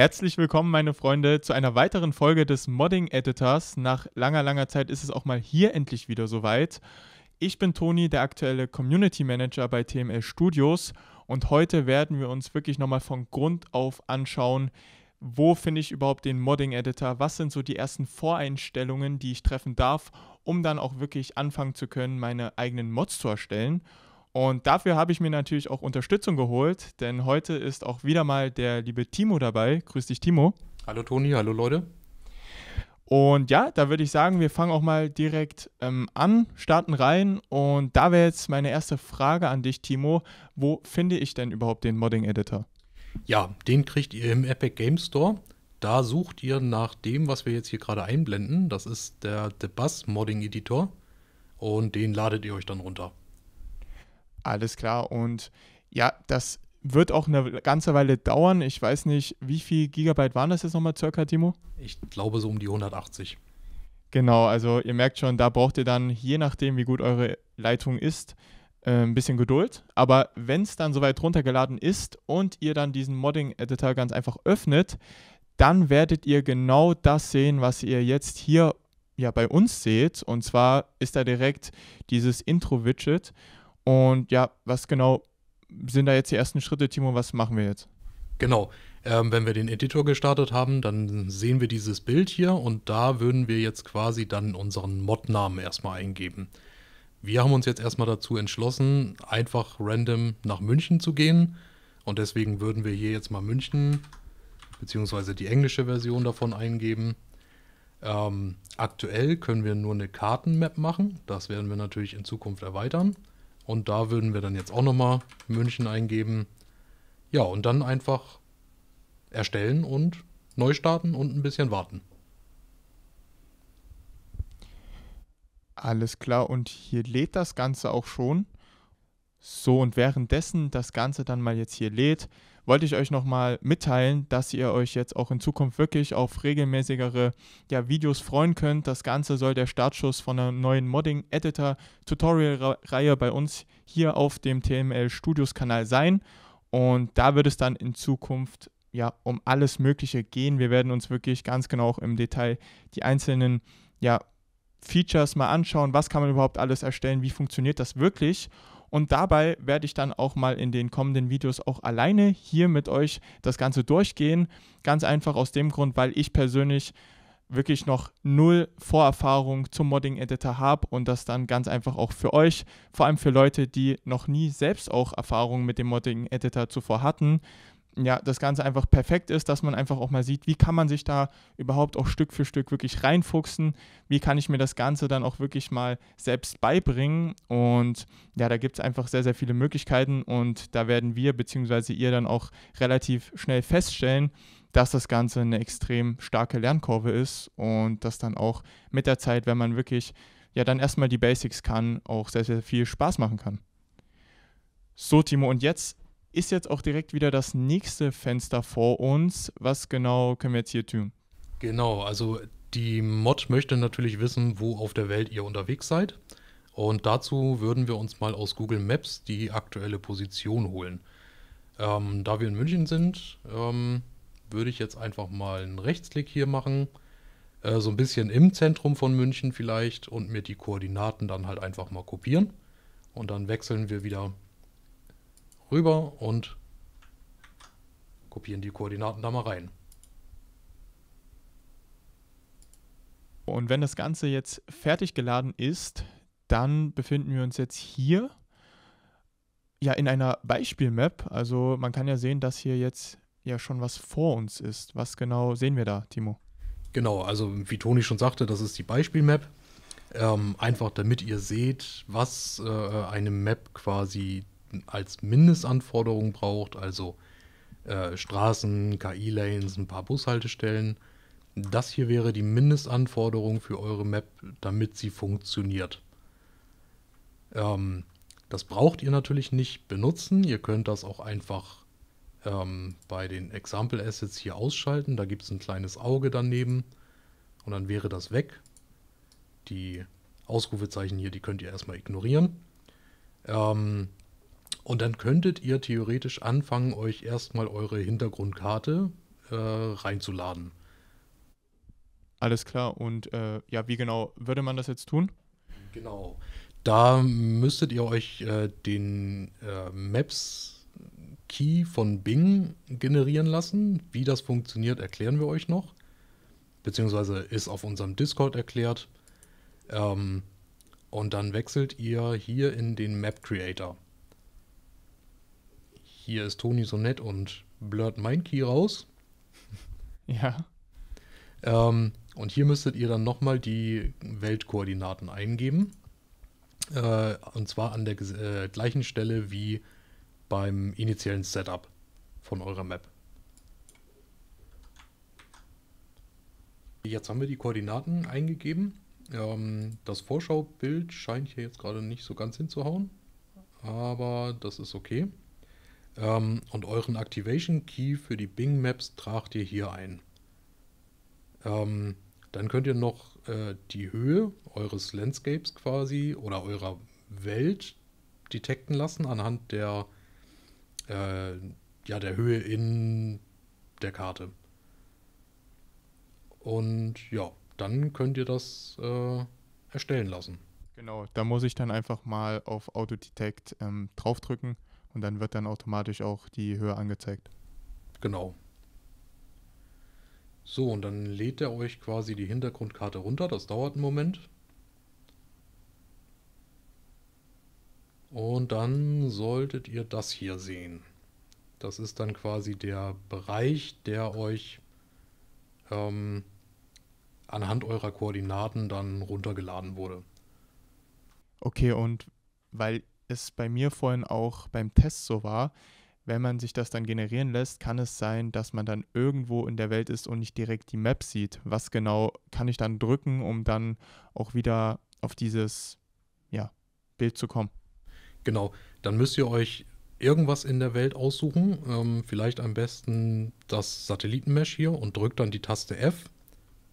Herzlich willkommen, meine Freunde, zu einer weiteren Folge des Modding Editors. Nach langer, langer Zeit ist es auch mal hier endlich wieder soweit. Ich bin Toni, der aktuelle Community Manager bei TML Studios und heute werden wir uns wirklich nochmal von Grund auf anschauen, wo finde ich überhaupt den Modding Editor, was sind so die ersten Voreinstellungen, die ich treffen darf, um dann auch wirklich anfangen zu können, meine eigenen Mods zu erstellen. Und dafür habe ich mir natürlich auch Unterstützung geholt, denn heute ist auch wieder mal der liebe Timo dabei. Grüß dich, Timo. Hallo Toni, hallo Leute. Und ja, da würde ich sagen, wir fangen auch mal direkt ähm, an, starten rein. Und da wäre jetzt meine erste Frage an dich, Timo. Wo finde ich denn überhaupt den Modding Editor? Ja, den kriegt ihr im Epic Game Store. Da sucht ihr nach dem, was wir jetzt hier gerade einblenden. Das ist der The Bus Modding Editor. Und den ladet ihr euch dann runter. Alles klar. Und ja, das wird auch eine ganze Weile dauern. Ich weiß nicht, wie viel Gigabyte waren das jetzt nochmal circa, Timo? Ich glaube so um die 180. Genau, also ihr merkt schon, da braucht ihr dann, je nachdem, wie gut eure Leitung ist, äh, ein bisschen Geduld. Aber wenn es dann soweit runtergeladen ist und ihr dann diesen Modding-Editor ganz einfach öffnet, dann werdet ihr genau das sehen, was ihr jetzt hier ja bei uns seht. Und zwar ist da direkt dieses Intro-Widget. Und ja, was genau sind da jetzt die ersten Schritte, Timo? Was machen wir jetzt? Genau. Ähm, wenn wir den Editor gestartet haben, dann sehen wir dieses Bild hier und da würden wir jetzt quasi dann unseren Mod-Namen erstmal eingeben. Wir haben uns jetzt erstmal dazu entschlossen, einfach random nach München zu gehen und deswegen würden wir hier jetzt mal München beziehungsweise die englische Version davon eingeben. Ähm, aktuell können wir nur eine Kartenmap machen, das werden wir natürlich in Zukunft erweitern. Und da würden wir dann jetzt auch nochmal München eingeben. Ja, und dann einfach erstellen und neu starten und ein bisschen warten. Alles klar, und hier lädt das Ganze auch schon. So, und währenddessen das Ganze dann mal jetzt hier lädt, wollte ich euch nochmal mitteilen, dass ihr euch jetzt auch in Zukunft wirklich auf regelmäßigere ja, Videos freuen könnt. Das Ganze soll der Startschuss von einer neuen Modding Editor Tutorial-Reihe bei uns hier auf dem TML Studios Kanal sein. Und da wird es dann in Zukunft ja um alles Mögliche gehen. Wir werden uns wirklich ganz genau auch im Detail die einzelnen ja, Features mal anschauen. Was kann man überhaupt alles erstellen? Wie funktioniert das wirklich? Und dabei werde ich dann auch mal in den kommenden Videos auch alleine hier mit euch das Ganze durchgehen. Ganz einfach aus dem Grund, weil ich persönlich wirklich noch null Vorerfahrung zum Modding Editor habe und das dann ganz einfach auch für euch, vor allem für Leute, die noch nie selbst auch Erfahrungen mit dem Modding Editor zuvor hatten, ja, das Ganze einfach perfekt ist, dass man einfach auch mal sieht, wie kann man sich da überhaupt auch Stück für Stück wirklich reinfuchsen, wie kann ich mir das Ganze dann auch wirklich mal selbst beibringen und ja, da gibt es einfach sehr, sehr viele Möglichkeiten und da werden wir bzw. ihr dann auch relativ schnell feststellen, dass das Ganze eine extrem starke Lernkurve ist und dass dann auch mit der Zeit, wenn man wirklich ja dann erstmal die Basics kann, auch sehr, sehr viel Spaß machen kann. So, Timo, und jetzt ist jetzt auch direkt wieder das nächste Fenster vor uns. Was genau können wir jetzt hier tun? Genau, also die Mod möchte natürlich wissen, wo auf der Welt ihr unterwegs seid. Und dazu würden wir uns mal aus Google Maps die aktuelle Position holen. Ähm, da wir in München sind, ähm, würde ich jetzt einfach mal einen Rechtsklick hier machen. Äh, so ein bisschen im Zentrum von München vielleicht und mir die Koordinaten dann halt einfach mal kopieren. Und dann wechseln wir wieder rüber und kopieren die Koordinaten da mal rein. Und wenn das Ganze jetzt fertig geladen ist, dann befinden wir uns jetzt hier ja in einer Beispielmap. Also man kann ja sehen, dass hier jetzt ja schon was vor uns ist. Was genau sehen wir da, Timo? Genau, also wie Toni schon sagte, das ist die Beispielmap. Ähm, einfach damit ihr seht, was äh, eine Map quasi als Mindestanforderung braucht, also äh, Straßen, KI-Lanes, ein paar Bushaltestellen. Das hier wäre die Mindestanforderung für eure Map, damit sie funktioniert. Ähm, das braucht ihr natürlich nicht benutzen. Ihr könnt das auch einfach ähm, bei den Example Assets hier ausschalten. Da gibt es ein kleines Auge daneben und dann wäre das weg. Die Ausrufezeichen hier, die könnt ihr erstmal ignorieren. Ähm, und dann könntet ihr theoretisch anfangen, euch erstmal eure Hintergrundkarte äh, reinzuladen. Alles klar. Und äh, ja, wie genau würde man das jetzt tun? Genau. Da müsstet ihr euch äh, den äh, Maps Key von Bing generieren lassen. Wie das funktioniert, erklären wir euch noch. Beziehungsweise ist auf unserem Discord erklärt. Ähm, und dann wechselt ihr hier in den Map Creator hier ist Toni so nett und blurt mein Key raus. Ja. Ähm, und hier müsstet ihr dann nochmal die Weltkoordinaten eingeben. Äh, und zwar an der äh, gleichen Stelle wie beim initiellen Setup von eurer Map. Jetzt haben wir die Koordinaten eingegeben. Ähm, das Vorschaubild scheint hier jetzt gerade nicht so ganz hinzuhauen, aber das ist okay. Ähm, und euren Activation Key für die Bing Maps tragt ihr hier ein. Ähm, dann könnt ihr noch äh, die Höhe eures Landscapes quasi oder eurer Welt detekten lassen anhand der, äh, ja, der Höhe in der Karte. Und ja, dann könnt ihr das äh, erstellen lassen. Genau, da muss ich dann einfach mal auf Auto Detect ähm, draufdrücken und dann wird dann automatisch auch die Höhe angezeigt. Genau. So, und dann lädt er euch quasi die Hintergrundkarte runter. Das dauert einen Moment. Und dann solltet ihr das hier sehen. Das ist dann quasi der Bereich, der euch ähm, anhand eurer Koordinaten dann runtergeladen wurde. Okay, und weil es bei mir vorhin auch beim Test so war, wenn man sich das dann generieren lässt, kann es sein, dass man dann irgendwo in der Welt ist und nicht direkt die Map sieht. Was genau kann ich dann drücken, um dann auch wieder auf dieses ja, Bild zu kommen? Genau, dann müsst ihr euch irgendwas in der Welt aussuchen. Ähm, vielleicht am besten das Satellitenmesh hier und drückt dann die Taste F.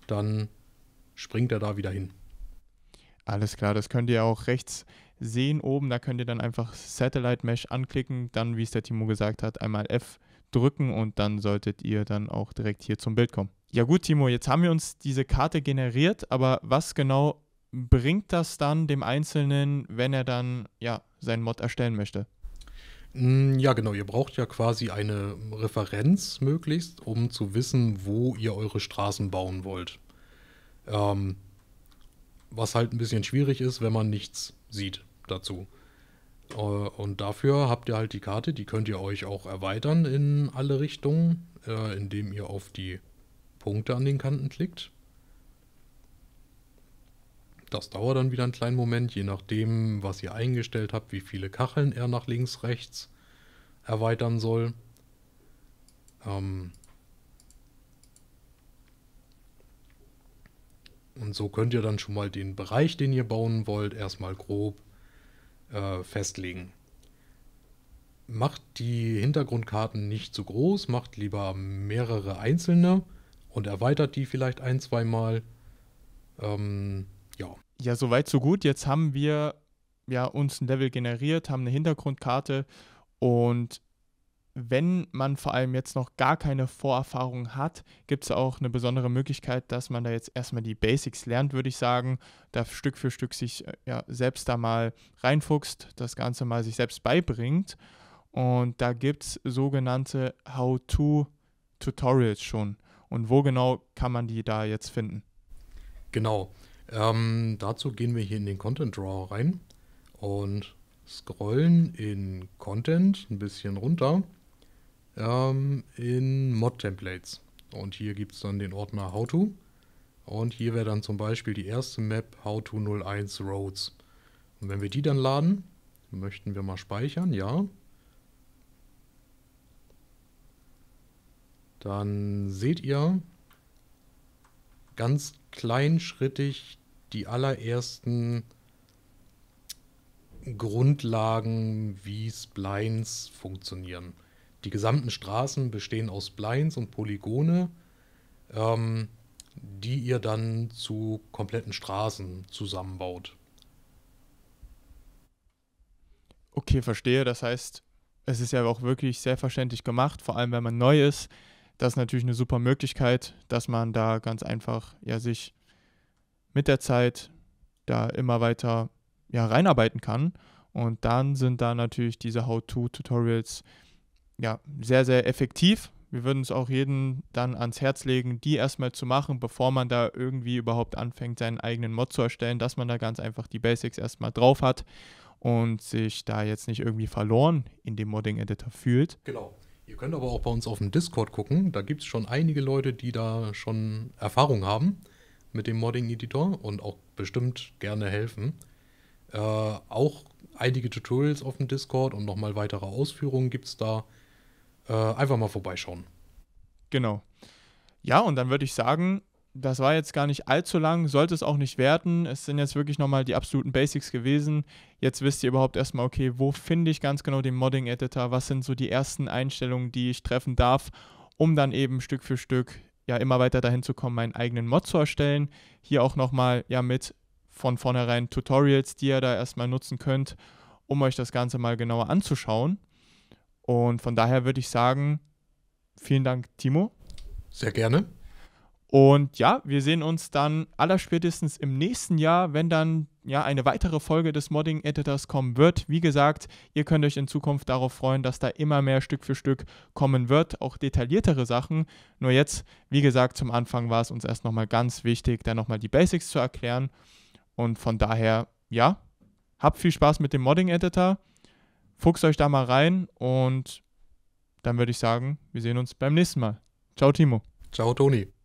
Dann springt er da wieder hin. Alles klar, das könnt ihr auch rechts sehen oben. Da könnt ihr dann einfach Satellite Mesh anklicken, dann, wie es der Timo gesagt hat, einmal F drücken und dann solltet ihr dann auch direkt hier zum Bild kommen. Ja gut, Timo, jetzt haben wir uns diese Karte generiert, aber was genau bringt das dann dem Einzelnen, wenn er dann ja seinen Mod erstellen möchte? Mm, ja, genau. Ihr braucht ja quasi eine Referenz möglichst, um zu wissen, wo ihr eure Straßen bauen wollt. Ähm, was halt ein bisschen schwierig ist, wenn man nichts sieht dazu. Äh, und dafür habt ihr halt die Karte, die könnt ihr euch auch erweitern in alle Richtungen, äh, indem ihr auf die Punkte an den Kanten klickt. Das dauert dann wieder einen kleinen Moment, je nachdem, was ihr eingestellt habt, wie viele Kacheln er nach links, rechts erweitern soll. Ähm, Und so könnt ihr dann schon mal den Bereich, den ihr bauen wollt, erstmal grob äh, festlegen. Macht die Hintergrundkarten nicht zu groß, macht lieber mehrere einzelne und erweitert die vielleicht ein, zweimal. Ähm, ja. Ja, soweit, so gut. Jetzt haben wir ja uns ein Level generiert, haben eine Hintergrundkarte und wenn man vor allem jetzt noch gar keine Vorerfahrung hat, gibt es auch eine besondere Möglichkeit, dass man da jetzt erstmal die Basics lernt, würde ich sagen, da Stück für Stück sich äh, ja, selbst da mal reinfuchst, das Ganze mal sich selbst beibringt. Und da gibt es sogenannte How-to-Tutorials schon. Und wo genau kann man die da jetzt finden? Genau. Ähm, dazu gehen wir hier in den Content Drawer rein und scrollen in Content ein bisschen runter ähm, in Mod-Templates. Und hier gibt es dann den Ordner How To. Und hier wäre dann zum Beispiel die erste Map How To 01 Roads. Und wenn wir die dann laden, möchten wir mal speichern, ja. Dann seht ihr ganz kleinschrittig die allerersten Grundlagen, wie Splines funktionieren die gesamten Straßen bestehen aus Blinds und Polygone, ähm, die ihr dann zu kompletten Straßen zusammenbaut. Okay, verstehe. Das heißt, es ist ja auch wirklich sehr verständlich gemacht, vor allem wenn man neu ist. Das ist natürlich eine super Möglichkeit, dass man da ganz einfach ja sich mit der Zeit da immer weiter ja, reinarbeiten kann. Und dann sind da natürlich diese How-To-Tutorials ja, sehr, sehr effektiv. Wir würden es auch jedem dann ans Herz legen, die erstmal zu machen, bevor man da irgendwie überhaupt anfängt, seinen eigenen Mod zu erstellen, dass man da ganz einfach die Basics erstmal drauf hat und sich da jetzt nicht irgendwie verloren in dem Modding-Editor fühlt. Genau. Ihr könnt aber auch bei uns auf dem Discord gucken. Da gibt es schon einige Leute, die da schon Erfahrung haben mit dem Modding-Editor und auch bestimmt gerne helfen. Äh, auch einige Tutorials auf dem Discord und nochmal weitere Ausführungen gibt es da. Äh, einfach mal vorbeischauen. Genau. Ja, und dann würde ich sagen, das war jetzt gar nicht allzu lang, sollte es auch nicht werden. Es sind jetzt wirklich nochmal die absoluten Basics gewesen. Jetzt wisst ihr überhaupt erstmal, okay, wo finde ich ganz genau den Modding-Editor? Was sind so die ersten Einstellungen, die ich treffen darf, um dann eben Stück für Stück ja immer weiter dahin zu kommen, meinen eigenen Mod zu erstellen. Hier auch nochmal ja mit von vornherein Tutorials, die ihr da erstmal nutzen könnt, um euch das Ganze mal genauer anzuschauen. Und von daher würde ich sagen, vielen Dank, Timo. Sehr gerne. Und ja, wir sehen uns dann allerspätestens im nächsten Jahr, wenn dann ja eine weitere Folge des Modding Editors kommen wird. Wie gesagt, ihr könnt euch in Zukunft darauf freuen, dass da immer mehr Stück für Stück kommen wird, auch detailliertere Sachen. Nur jetzt, wie gesagt, zum Anfang war es uns erst nochmal ganz wichtig, da nochmal die Basics zu erklären. Und von daher, ja, habt viel Spaß mit dem Modding Editor fuchst euch da mal rein und dann würde ich sagen, wir sehen uns beim nächsten Mal. Ciao, Timo. Ciao, Toni.